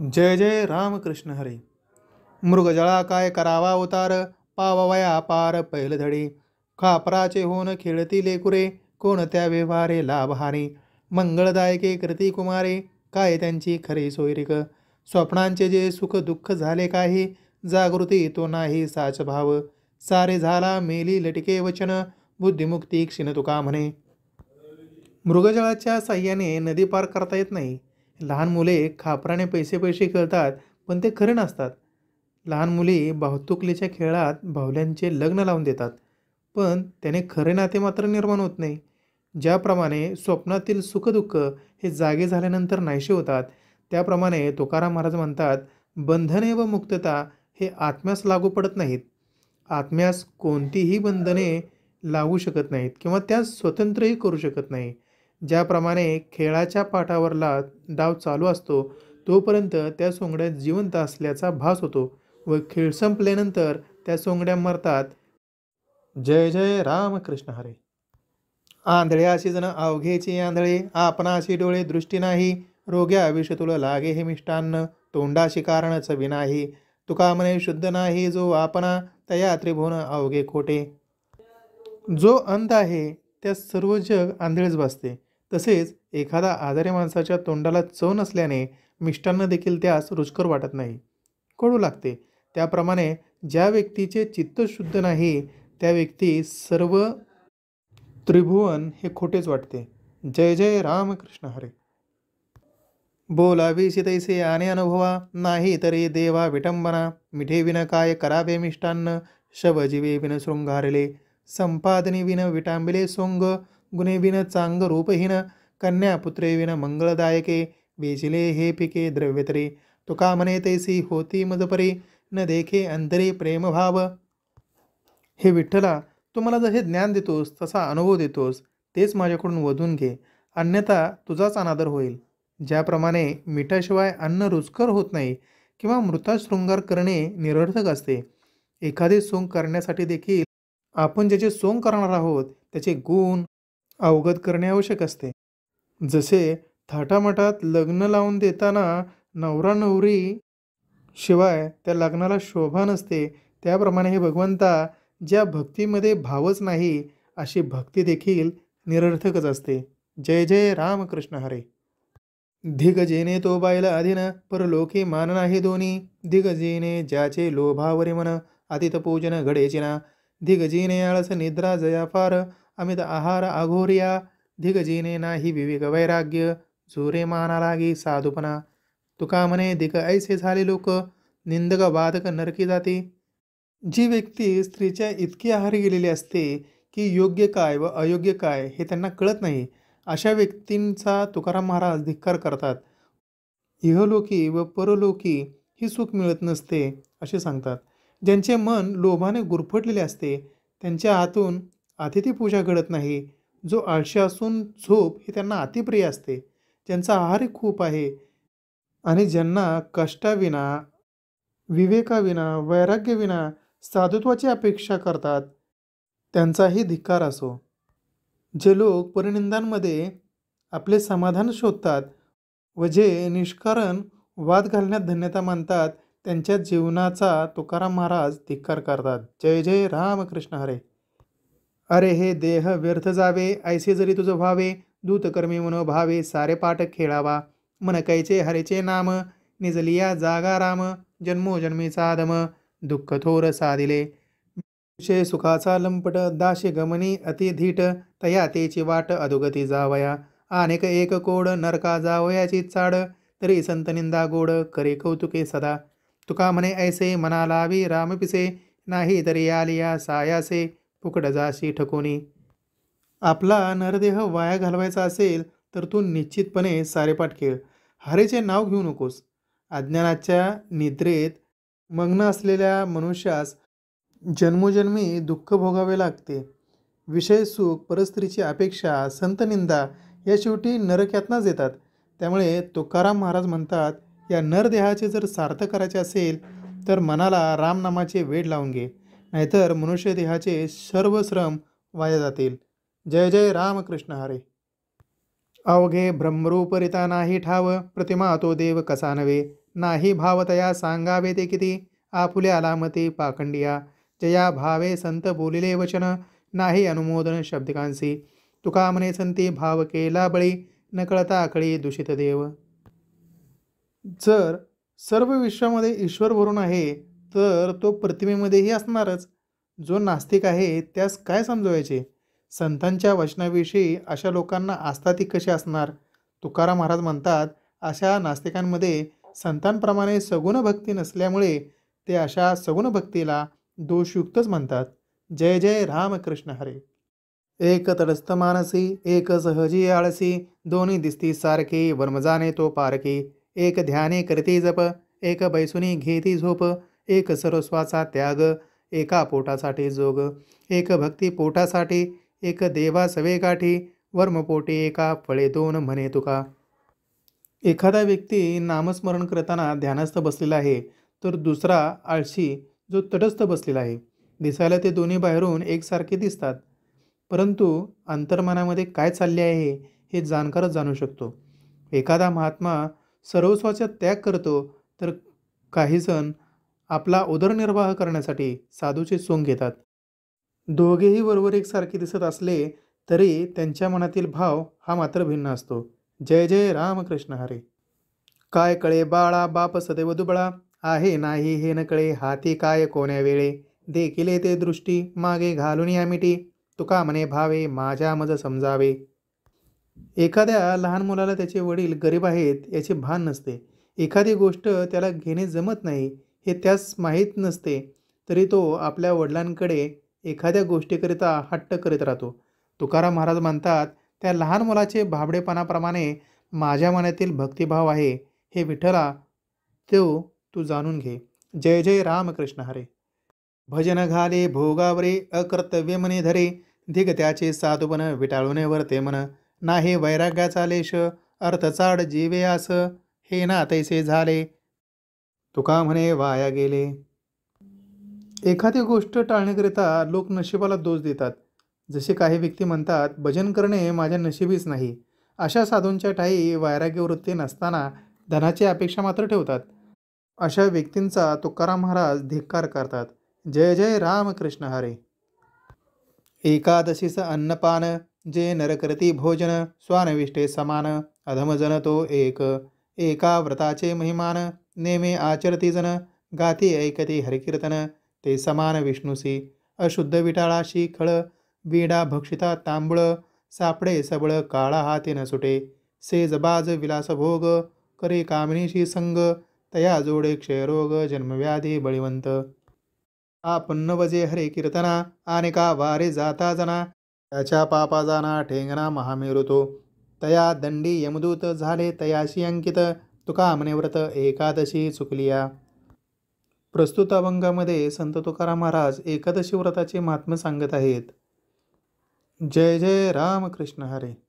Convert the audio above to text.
जय जय रामकृष्ण हरी मृगजळा काय करावा उतार पाववया पार पैल धडी खापराचे होन खेळती लेकुरे कोणत्या व्यवहारे लाभहारी मंगळदायके कृती कुमारे काय त्यांची खरी सोयरिक स्वप्नांचे जे सुख दुःख झाले काही जागृती तो नाही साच भाव सारे झाला मेली लटके वचन बुद्धिमुक्ती क्षीण तुका म्हणे मृगजळाच्या साह्याने नदी पार करता येत नाही लहान मुले खापराने पैसे पैसे खेळतात पण ते खरे नसतात लहान मुली भावतुकलीच्या खेळात भावल्यांचे लग्न लावून देतात पण त्याने खरे नाते मात्र निर्माण होत नाही ज्याप्रमाणे स्वप्नातील सुखदुःख हे जागे झाल्यानंतर नाहीसे होतात त्याप्रमाणे तुकाराम महाराज म्हणतात बंधने व मुक्तता हे आत्म्यास लागू पडत नाहीत आत्म्यास कोणतीही बंधने लागू शकत नाहीत किंवा त्यास स्वतंत्रही करू शकत नाही ज्याप्रमाणे खेळाच्या पाठावरला डाव चालू असतो तोपर्यंत त्या सोंगड्या जिवंत असल्याचा भास होतो व खेळ संपल्यानंतर त्या सोंगड्या मरतात जय जय राम कृष्ण हरे आंधळे अशी जण अवघेची आंधळे आपणाशी डोळे दृष्टी नाही रोग्या आयुष्य तुला लागे हे मिष्टान्न तोंडाशी चवी नाही तुका म्हणे शुद्ध नाही जो आपणा तया त्रिभुवन अवघे खोटे जो अंध आहे त्या सर्व जग आंधळेच बसते तसेच एखादा आजारी माणसाच्या तोंडाला चव नसल्याने मिष्टान्न देखील त्यास रुचकर वाटत नाही कळू लागते त्याप्रमाणे ज्या व्यक्तीचे चित्त शुद्ध नाही त्या व्यक्ती सर्व त्रिभुवन हे खोटेच वाटते जय जय राम कृष्ण हरे बोलावी तैसे आणि अनुभवा नाही तरी देवा विटंबना मिठे विन काय करावे मिष्टान्न शवजीवे विन शृंगारले संपादनी विन विटांबिले सोंग गुणेविन चांग रूपहीन कन्या पुत्रेविन मंगळदायके वेचिले हे पिके द्रव्यतरी तुका मने तैसी होती मजपरी न देखे अंतरी प्रेमभाव हे विठ्ठला तू मला जसे ज्ञान देतोस तसा अनुभव देतोस तेच माझ्याकडून वधून घे अन्यथा तुझाच अनादर होईल ज्याप्रमाणे मिठाशिवाय अन्न रुचकर होत नाही किंवा मृता शृंगार करणे निरर्थक असते एखादी सोंग करण्यासाठी देखील आपण ज्याचे सोंग करणार आहोत त्याचे गुण अवगत करणे आवश्यक असते जसे थाटामाटात लग्न लावून देताना नवरा नवरी शिवाय त्या लग्नाला शोभा नसते त्याप्रमाणे हे भगवंता ज्या भक्तीमध्ये भावच नाही अशी भक्ती देखील निरर्थकच असते जय जय रामकृष्ण हरे दिगजेने तो बायला अधीन परलोके मान नाही दोन्ही दिगजेने ज्याचे लोभावरी मन पूजन घडेचिना दिगजीने आळस निद्रा जया फार अमित आहार आघोर्या दिग्जिने नाही विवेक वैराग्य झोरे माना साधूपणा तुका म्हणे दिग ऐसे झाले लोक निंदक बाधक नरकी जाते जी व्यक्ती स्त्रीच्या इतकी आहारी गेलेली असते की योग्य काय व अयोग्य काय हे त्यांना कळत नाही अशा व्यक्तींचा तुकाराम महाराज धिक्कार करतात इहलोकी व परलोकी ही सुख मिळत नसते असे सांगतात ज्यांचे मन लोभाने गुरफटलेले असते त्यांच्या हातून अतिथी पूजा घडत नाही जो आळशी असून झोप हे त्यांना अतिप्रिय असते ज्यांचा आहार खूप आहे आणि ज्यांना कष्टाविना विवेकाविना वैराग्यविना साधुत्वाची अपेक्षा करतात त्यांचाही धिक्कार असो जे लोक परिनिंदांमध्ये आपले समाधान शोधतात व जे निष्कारण वाद घालण्यात धन्यता मानतात त्यांच्या जीवनाचा तुकाराम महाराज धिक्कार करतात जय जय रामकृष्ण हरे अरे हे देह व्यर्थ जावे ऐसे जरी तुझं व्हावे दूतकर्मी मनोभावे भावे सारे पाठ खेळावा मन कैचे हरेचे नाम निजलिया जागा राम जन्मोजन्मी साधम दुःख थोर साधिले सुखाचा लंपट दाशे गमनी अतिधीट तया तेची वाट अधोगती जावया अनेक एक कोड नरका जावयाची चाड तरी संत निंदा गोड करे कौतुके सदा तुका म्हणे ऐसे मनालावी रामपिसे नाही तरी आलिया सायासे अशी ठकोनी आपला नरदेह वाया घालवायचा असेल तर तू निश्चितपणे सारेपाठ खेळ हरेचे नाव घेऊ नकोस अज्ञानाच्या निद्रेत मग्न असलेल्या मनुष्यास जन्मोजन्मी दुःख भोगावे लागते विषय सुख परस्त्रीची अपेक्षा संतनिंदा या शेवटी नरक्यातनाच येतात त्यामुळे तुकाराम महाराज म्हणतात या नरदेहाचे जर सार्थ करायचे असेल तर मनाला रामनामाचे वेड लावून घे नाहीतर मनुष्य देहाचे सर्व श्रम वाया जातील जय जय रामकृष्ण हरे अवघे ब्रह्मरूपरिता नाही ठाव प्रतिमा तो देव कसा नवे नाही भावतया सांगावे ते किती आपुले आलामती पाखंडिया जया भावे संत बोलिले वचन नाही अनुमोदन शब्दकांशी तुका मने संती भाव केला बळी नकळता आकळी दूषित देव जर सर्व विश्वामध्ये ईश्वर भरून आहे तर तो प्रतिमेमध्येही असणारच जो नास्तिक आहे त्यास काय समजवायचे संतांच्या वचनाविषयी अशा लोकांना आस्था ती कशी असणार तुकाराम महाराज म्हणतात अशा नास्तिकांमध्ये संतांप्रमाणे सगुण भक्ती नसल्यामुळे ते अशा सगुण भक्तीला दोषयुक्तच म्हणतात जय जय राम कृष्ण हरे एक तडस्थ मानसी एक सहजी आळसी दोन्ही दिसती सारखी वर्मजाने तो पारखी एक ध्याने करती जप एक बैसुनी घेती झोप एक सर्वस्वाचा त्याग एका पोटासाठी जोग एक भक्ती पोटासाठी एक देवा सवेगाठी वर्मपोटी एका फळे दोन म्हणे तुका एखादा व्यक्ती नामस्मरण करताना ध्यानस्थ बसलेला आहे तर दुसरा आळशी जो तटस्थ बसलेला आहे दिसायला ते दोन्ही बाहेरून एकसारखे दिसतात परंतु अंतर्मनामध्ये काय चालले आहे हे जाणकारच जाणू शकतो एखादा महात्मा सर्वस्वाचा त्याग करतो तर काहीजण आपला उदरनिर्वाह करण्यासाठी साधूचे सोंग घेतात दोघेही बरोबर एकसारखे दिसत असले तरी त्यांच्या मनातील भाव हा मात्र भिन्न असतो जय जय रामकृष्ण हरे काय कळे बाळा बाप सदैव दुबळा आहे नाही हे न कळे हाती काय कोण्या वेळे देखिले ते दृष्टी मागे घालून या मिठी तुका म्हणे भावे माझ्या मज समजावे एखाद्या लहान मुलाला त्याचे वडील गरीब आहेत याचे भान नसते एखादी गोष्ट त्याला घेणे जमत नाही हे त्यास माहीत नसते तरी तो आपल्या वडिलांकडे एखाद्या गोष्टीकरिता हट्ट करीत राहतो तुकाराम महाराज म्हणतात त्या लहान मुलाचे भाबडेपणाप्रमाणे माझ्या मनातील भक्तिभाव आहे हे विठ्ठला तो तू जाणून घे जय जय रामकृष्ण हरे भजन घाले भोगावरे अकर्तव्य मने धरे त्याचे साधुपण विटाळूने वरते मन नाही वैराग्याचा लेश अर्थचाड जीवे आस हे ना तैसे झाले तुका म्हणे वाया गेले एखादी गोष्ट टाळण्याकरिता लोक नशिबाला दोष देतात जसे काही व्यक्ती म्हणतात भजन करणे माझ्या नशिबीच नाही अशा साधूंच्या ठाई वृत्ती नसताना धनाची अपेक्षा मात्र ठेवतात अशा व्यक्तींचा तुकाराम महाराज धिक्कार करतात जय जय राम कृष्ण हरे एकादशीचं अन्नपान जे नरकृती भोजन स्वानविष्टे समान अधमजन तो एक एका व्रताचे महिमान नेमे आचरती जन गाती ऐकती हरिकीर्तन ते समान विष्णुसी अशुद्ध विटाळाशी खळ विडा भक्षिता तांबळ सापडे सबळ काळा हाते न सुटे सेजबाज विलासभोग करे कामिनीशी संग तया जोडे क्षयरोग जन्मव्याधी बळीवंत आपण वजे हरे कीर्तना का वारे जाता जना त्याच्या पापा जाना ठेंगणा महामेरुतो तया दंडी यमदूत झाले तयाशी अंकित तुका आमने व्रत एकादशी चुकलिया प्रस्तुत अभंगामध्ये संत तुकाराम महाराज एकादशी व्रताचे महात्म्य सांगत आहेत जय जय रामकृष्ण हरे